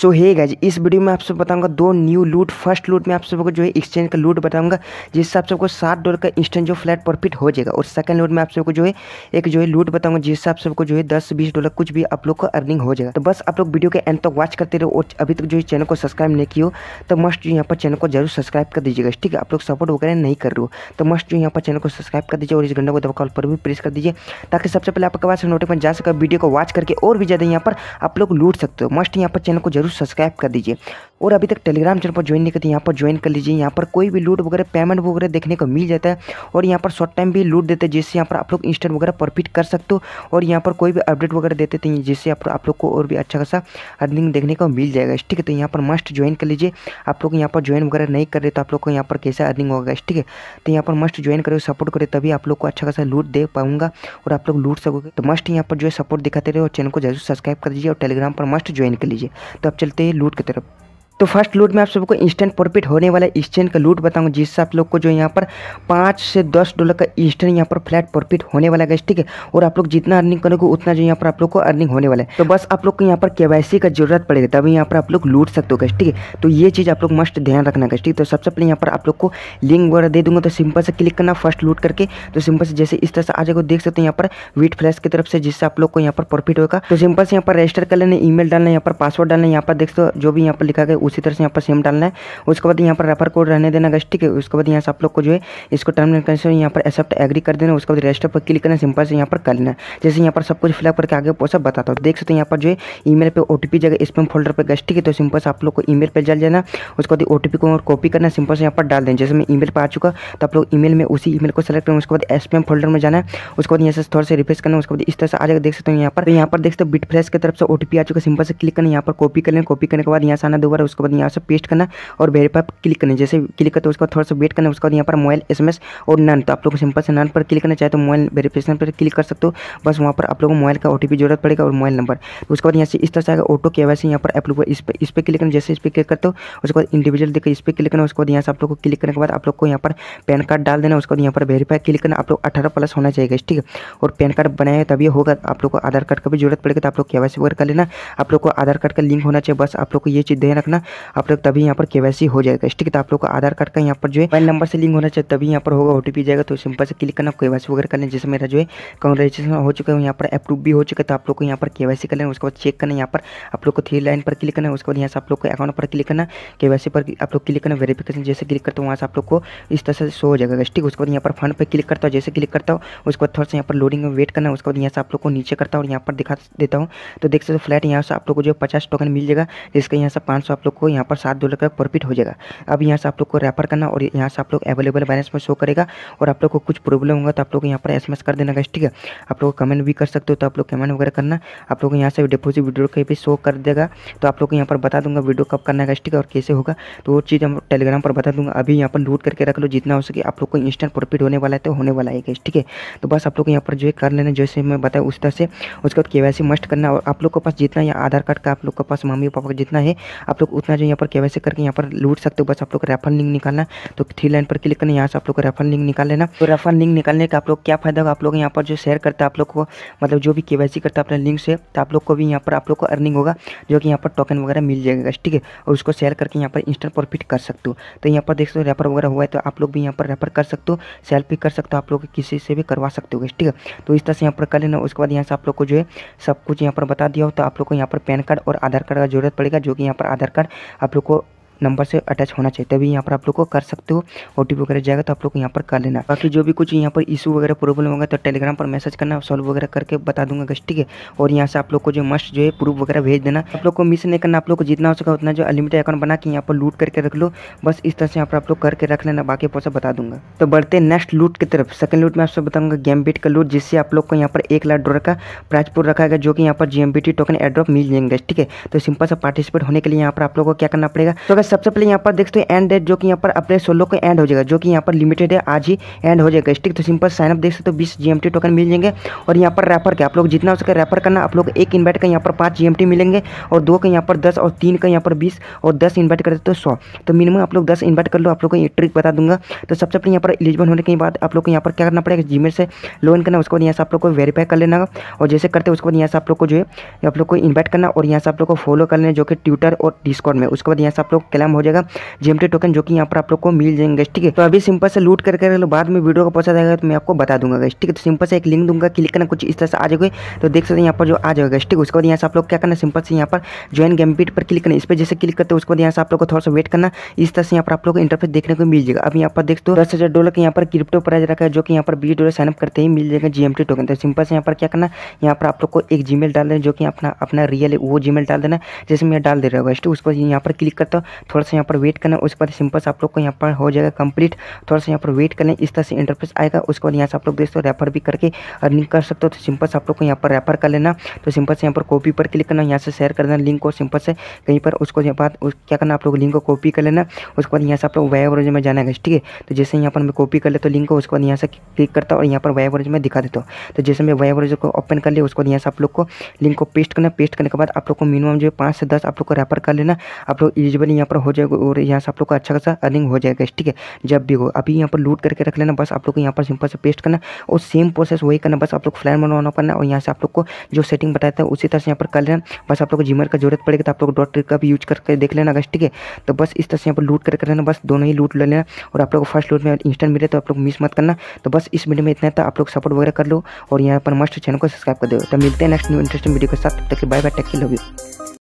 सो hey guys इस video में आप सब बताऊंगा दो न्यू लूट फर्स्ट लूट में आप सबको जो है एक्सचेंज का लूट बताऊंगा जिससे आप सबको सात डॉलर का इंस्टेंट जो फ्लैट प्रॉफिट हो जाएगा और सेकंड लूट में आप सबको जो है एक जो है लूट बताऊंगा जिससे आप सबको जो है दस बीस डॉलर कुछ भी आप लोग को अर्निंग हो जाएगा तो बस आप लोग वीडियो के एंड तक वॉच करते रहो और अभी तक जो है चैनल को सब्सक्राइब नहीं किया तो मस्ट जो यहाँ पर चैनल को जरूर सब्सक्राइब कर दीजिएगा ठीक है आप लोग सपोर्ट वगैरह नहीं कर रहे हो तो मस्ट जो यहाँ पर चैनल को सब्सक्राइब कर दीजिए और इस घंटे को कॉल पर भी प्रेस कर दीजिए ताकि सबसे पहले आपके पास नोटिफिकेशन जा सके वीडियो को वॉच करके और भी ज़्यादा यहाँ पर आप लोग लूट सकते हो मस्ट यहाँ पर चैनल को जरूर जरूर सब्सक्राइब कर दीजिए और अभी तक टेलीग्राम चैनल पर ज्वाइन नहीं करते यहाँ पर ज्वाइन कर लीजिए यहाँ पर कोई भी लूट वगैरह पेमेंट वगैरह देखने को मिल जाता है और यहाँ पर शॉर्ट टाइम भी लूट देते हैं जिससे यहाँ पर आप लोग इंस्टेंट वगैरह प्रॉफिट कर सकते हो और यहाँ पर कोई भी अपडेट वगैरह देते थे जिससे आप, आप लोग को और भी अच्छा खासा अर्निंग देखने को मिल जाएगा ठीक है तो यहाँ पर मस्ट ज्वाइन कर लीजिए आप लोग यहाँ पर ज्वाइन वगैरह नहीं कर रहे तो आप लोग को यहाँ पर कैसा अर्निंग होगा ठीक है तो यहाँ पर मस्ट ज्वाइन करे सपोर्ट करें तभी आप लोग को अच्छा खासा लूट दे पाऊंगा और आप लोग लूट सकोगे तो मस्ट यहाँ पर जो है सपोर्ट दिखाते रहे और चैनल को जरूर सब्सक्राइब कर दीजिए और टेलीग्राम पर मस्ट ज्वाइन कर लीजिए तो चलते हैं लूट की तरफ तो फर्स्ट लूट में आप सबको इंस्टेंट प्रॉफिट होने वाला इस चेन का लूट बताऊंगा जिससे आप लोग को जो यहाँ पर पाँच से दस डॉलर का इंस्टेंट यहाँ पर फ्लैट प्रॉफिट होने वाला है ठीक है और आप लोग जितना अर्निंग करोगे उतना जो यहाँ पर आप लोग को अर्निंग होने वाला है तो बस आप लोग को यहाँ पर के का जरूरत पड़ेगा तभी यहाँ पर आप लोग लूट सकते हो ठीक है तो ये चीज़ आप लोग मस्ट ध्यान रखना ठीक है तो सबसे पहले यहाँ पर आप लोग को लिंक वगैरह दे दूंगा तो सिंपल से क्लिक करना फर्स्ट लूट करके तो सिंपल से जैसे इस तरह से आ जाएगा देख सकते हो यहाँ पर वीट फ्लैश की तरफ से जिससे आप लोग को यहाँ पर प्रॉफिट होगा तो सिंपल से यहाँ पर रजिस्टर कर लेना ई डालना यहाँ पर पासवर्ड डालना यहाँ पर देख सो जो भी यहाँ पर लिखा गया उसी तरह से यहाँ पर सेम डालना है उसके बाद यहाँ पर रेफर कोड रहने देना गैस ठीक है उसके बाद यहाँ से आप लोग को जो है इसको टर्म एंड कंडीशन यहाँ पर एक्सेप्ट एग्री कर देना उसके बाद रजिस्टर पर क्लिक करना सिंपल से यहाँ पर कर लेना जैसे यहाँ पर सब कुछ फिलअप करके आगे सब बताता हूँ देख सकते हैं यहाँ पर जो है ई पे ओ टी जगह स्पेम फोल्डर पर गैस ठीक है तो सिंपल से आप लोग को ई मेल पर जल जाना उसके बाद ओ को और कॉपी करना सिंपल से यहाँ पर डाल देना जैसे मैं ई मेल पर आ चुका तो आप लोग ई मेल में उसी ई मेल को सेलेक्ट करना उसके बाद एसपीएम फोल्डर में जाना उसके बाद यहाँ से थोड़ा सा रिफ्रेश करना उसके बाद इस तरह से आ जाएगा देख सकते हैं यहाँ पर तो यहाँ पर देख सकते हो बिट फ्रेश की तरफ से ओटीपी आ चुका सिंपल से क्लिक करना यहाँ पर कॉपी कर लेना कॉपी करने के बाद यहाँ से आना दोबारा उसके उसके बाद यहाँ से पेस्ट करना और वेरीफाई पर क्लिक करना जैसे क्लिक करते उसके थोड़ा सा वेट करना उसके बाद यहाँ पर मोबाइल एस और नन तो आप लोग सिंपल से नन पर क्लिक करना चाहे तो मोबाइल वेरीफिकेशन पर क्लिक कर सकते हो बस वहाँ पर आप लोगों को मोबाइल का ओ जरूरत पड़ेगा और मोबाइल तो नंबर उसके बाद यहाँ से इस तरह से आएगा ऑटो के वैसे यहाँ पर आप लोग इस पर इस पर क्लिक करना जैसे इस पर क्लिक करते हो उसके बाद इंडिविजुअल देखकर इस पर क्लिक करना उसके बाद यहाँ से आप लोग को क्लिक करने के बाद आप लोग को यहाँ पर पैन कार्ड डाल देना उसके बाद यहाँ पर वेरीफाई क्लिक करना आप लोग अठारह प्लस होना चाहिए ठीक है और पैन कार्ड बनाया तभी होगा आप लोग को आधार कार्ड का भी जरूरत पड़ेगा तो आप लोग के वगैरह कर लेना आप लोग को आधार कार्ड का लिंक होना चाहिए बस आप लोग को ये चीज़ ध्यान रखना आप लोग तभी यहाँ पर के हो जाएगा ठीक है तो आप लोग का आधार कार्ड का यहाँ पर जो है मोबाइल नंबर से लिंक होना चाहिए तभी यहाँ पर होगा ओ जाएगा तो सिंपल से क्लिक करना के वगैरह कर लें जैसे मेरा जो है कंग्रेचुलेसन हो चुका है यहाँ पर अप्रूव भी हो चुका है तो आप लोग को यहाँ पर के कर लेना उसके बाद चेक करना यहाँ पर आप लोग को थ्री लाइन पर क्लिक करना उसके बाद यहाँ से आप लोग को अकाउंट पर क्लिक करना के पर आप लोग क्लिक करना वेरिफिकेशन जैसे क्लिक करते हो वहाँ से आप लोग को इस तरह से शो हो जाएगा ठीक उसके बाद यहाँ पर फंड पर क्लिक करता हूँ जैसे क्लिक करता हूँ उसके बाद थोड़ा सा यहाँ पर लोडिंग में वेट करना उसके बाद यहाँ से आप लोग को नीचे करता हूँ और यहाँ पर दिखा देता हूँ तो देख सकते हो फ्लैट यहाँ से आप लोग को जो पचास टोकन मिल जाएगा जिसका यहाँ से पाँच आप लोग को यहाँ पर सात डॉलर का प्रॉफिट हो जाएगा अब यहाँ से आप लोग को रेफर करना और यहाँ से आप लोग अवेलेबल बैलेंस में शो करेगा और आप लोग को कुछ प्रॉब्लम होगा तो आप लोग यहाँ पर एस कर देना ठीक है आप लोग कमेंट भी कर सकते हो तो आप लोग कमेंट वगैरह करना आप लोग यहाँ से डिपोजिट वीडियो कहीं भी शो कर देगा तो आप लोग यहाँ पर बता दूंगा वीडियो कब करना है ठीक है और कैसे होगा तो वो चीज़ हम टेलीग्राम पर बता दूंगा अभी यहाँ पर नोट करके रख लो जितना हो सके आप लोग को इंस्टेंट प्रॉफिट होने वाला है तो होने वाला है ठीक है तो बस आप लोग यहाँ पर जो है कर लेना जैसे मैं बताया उस तरह से उसके बाद के मस्ट करना और आप लोग के पास जितना या आधार कार्ड का आप लोग के पास मम्मी पापा का जितना है आप लोग उतना अपना जो यहाँ पर के करके यहाँ पर लूट सकते हो बस आप लोग रेफर लिंक निकालना तो थ्री लाइन पर क्लिक करना यहाँ से आप लोग को रेफर लिंक निकाल लेना तो रेफर लिंक निकालने का आप लोग क्या फायदा होगा आप लोग यहाँ पर जो शेयर करता है आप लोग को मतलब जो भी के करता है अपने लिंक से तो आप लोग को भी यहाँ पर आप लोग को अर्निंग होगा जो कि यहाँ पर टोकन वगैरह मिल जाएगा ठीक है और उसको शेयर करके यहाँ पर इंस्टेंट प्रॉफिट कर सकते हो तो यहाँ पर देख सकते हो रेफर वगैरह हुआ है तो आप लोग भी यहाँ पर रेफर कर सकते हो सेल भी कर सकते हो आप लोग किसी से भी करवा सकते हो ठीक है तो इस तरह से यहाँ पर कर लेना उसके बाद यहाँ से आप लोग को जो है सब कुछ यहाँ पर बता दिया हो तो आप लोग को यहाँ पर पैन कार्ड और आधार कार्ड का जरूरत पड़ेगा जो कि यहाँ पर आधार कार्ड आप लोग को नंबर से अटैच होना चाहिए तभी यहाँ पर आप लोग को कर सकते हो ओ वगैरह जाएगा तो आप लोग यहाँ पर कर लेना बाकी जो भी कुछ यहाँ पर इशू वगैरह प्रॉब्लम होगा तो टेलीग्राम पर मैसेज करना सॉल्व वगैरह करके बता दूंगा गश ठीक है और यहाँ से आप लोग को जो मस्ट जो है प्रूफ वगैरह भेज देना आप लोग को मिस नहीं करना आप लोग को जितना हो सका उतना जो अनलिमिटेड अकाउंट बना के यहाँ पर लूट करके रख लो बस इस तरह से यहाँ पर आप लोग करके रख लेना बाकी पैसा बता दूंगा तो बढ़ते नेक्स्ट लूट की तरफ सेकंड लूट में आपसे बताऊंगा गेम बीट का लूट जिससे आप लोग को यहाँ पर एक लाख डॉलर का प्राइज पूरा रखा गया जो कि यहाँ पर जी टोकन एड्रॉप मिल जाएंगे ठीक है तो सिंपल सा पार्टिसिपेट होने के लिए यहाँ पर आप लोग को क्या करना पड़ेगा तो अगर सबसे पहले यहाँ पर देखते हैं एंड डेट जो कि यहाँ पर अपने सोलह को एंड हो जाएगा जो कि यहाँ पर लिमिटेड है आज ही एंड हो जाएगा स्टिक तो सिंपल साइनअप देख सकते हो बीस जी टोकन मिल जाएंगे और यहाँ पर रेफर के आप लोग जितना हो सके रेफर करना आप लोग एक इन्वाइट का यहाँ पर पाँच जी मिलेंगे और दो का यहाँ पर दस और तीन का यहाँ पर बीस और दस इन्वाइट कर देते हो सौ तो मिनिमम आप लोग दस इन्वाइट कर लो आप लोग को ये ट्रिक बता दूंगा तो सबसे पहले यहाँ पर एलिजिबल होने के बाद आप लोग को यहाँ पर क्या करना पड़ेगा जीमेल से लोन करना उसके बाद यहाँ से आप लोग को वेरीफाई कर लेना और जैसे करते हैं उसके बाद यहाँ से आप लोग को जो है आप लोग को इन्वाइट करना और यहाँ से आप लोग को फॉलो कर लेना जो कि ट्विटर और डिस्कॉर्ड में उसके बाद यहाँ से आप लोग क्लेम हो जाएगा जीएमटी टोकन जो कि यहाँ पर आप लोग को मिल जाएंगे ठीक है तो अभी सिंपल से लूट करके कर बाद में वीडियो को पसंद आएगा तो मैं आपको बता दूंगा ठीक है तो सिंपल से एक लिंक दूंगा क्लिक करना कुछ इस तरह से आ जाएगा तो देख सकते हैं यहाँ पर जो आ जाएगा ठीक है उसके बाद यहाँ से आप लोग क्या करना सिंपल से यहाँ पर ज्वाइन गैम्पीट पर क्लिक करना इस पर जैसे क्लिक करते हैं उसके बाद यहाँ से आप लोग को थोड़ा सा वेट करना इस तरह से यहाँ पर आप लोग को इंटरफेस देखने को मिल जाएगा अब यहाँ पर देख दो दस हज़ार डॉलर के यहाँ पर क्रिप्टो प्राइज रखा है जो कि यहाँ पर बीस डॉलर साइनअप करते ही मिल जाएगा जीएमटी टोकन तो सिंपल से यहाँ पर क्या करना यहाँ पर आप लोग को एक जीमेल डाल देना जो कि अपना अपना रियल है वो जीमेल डाल देना जैसे मैं डाल दे रहा हूँ उसको यहाँ पर क्लिक करता हूँ थोड़ा सा यहाँ पर वेट करना उसके बाद सिंपल आप लोग को यहाँ पर हो जाएगा कंप्लीट थोड़ा सा यहाँ पर वेट करें इस तरह से इंटरफेस आएगा उसके बाद यहाँ से आप लोग हो रेफर भी करके अर्निंग कर सकते हो तो सिंपल आप लोग को यहाँ पर रेफर कर लेना तो सिंपल से यहाँ पर कॉपी पर क्लिक करना यहाँ से शेयर कर देना लिंक को सिंपल से कहीं पर उसको बाद क्या करना आप लोग लिंक को कॉपी कर लेना उसके बाद यहाँ से आप लोग वाया ब्रोज में जाना है ठीक है तो जैसे यहाँ पर मैं कॉपी कर लेता तो लिंक को उसके बाद यहाँ से क्लिक करता हूँ और यहाँ पर वाया ब्रोज में दिखा देता हूँ तो जैसे मैं वाई ब्रोज को ओपन कर लिया उसके बाद यहाँ से आप लोग को लिंक को पेस्ट करना पेस्ट करने के बाद आप लोग को मिनिमम जो है पाँच से दस आप लोग को रेफर कर लेना आप लोग इजिबली यहाँ पर हो जाएगा और यहाँ से आप लोग का अच्छा खासा अर्निंग हो जाएगा ठीक है जब भी हो अभी यहाँ पर लूट करके रख लेना बस आप लोग को यहाँ पर सिंपल से पेस्ट करना और सेम प्रोसेस वही करना बस आप लोग फ्लैन बनवाना करना और यहाँ से आप लोग को जो सेटिंग बताया था उसी तरह से यहाँ पर कर लेना बस आप लोग को जीमर का जरूरत पड़ेगी तो आप लोग डॉट ट्रिक का भी यूज करके देख लेना अगर ठीक है तो बस इस तरह से यहाँ पर लूट करके लेना बस दोनों ही लूट ले लेना और आप लोग को फर्स्ट लूट में इंस्टेंट मिले तो आप लोग मिस मत करना तो बस इस वीडियो में इतना था आप लोग सपोर्ट वगैरह कर लो और यहाँ पर मस्ट चैनल को सब्सक्राइब कर दो तो मिलते हैं नेक्स्ट न्यू इंटरेस्टिंग वीडियो के साथ तब तक bye bye take love you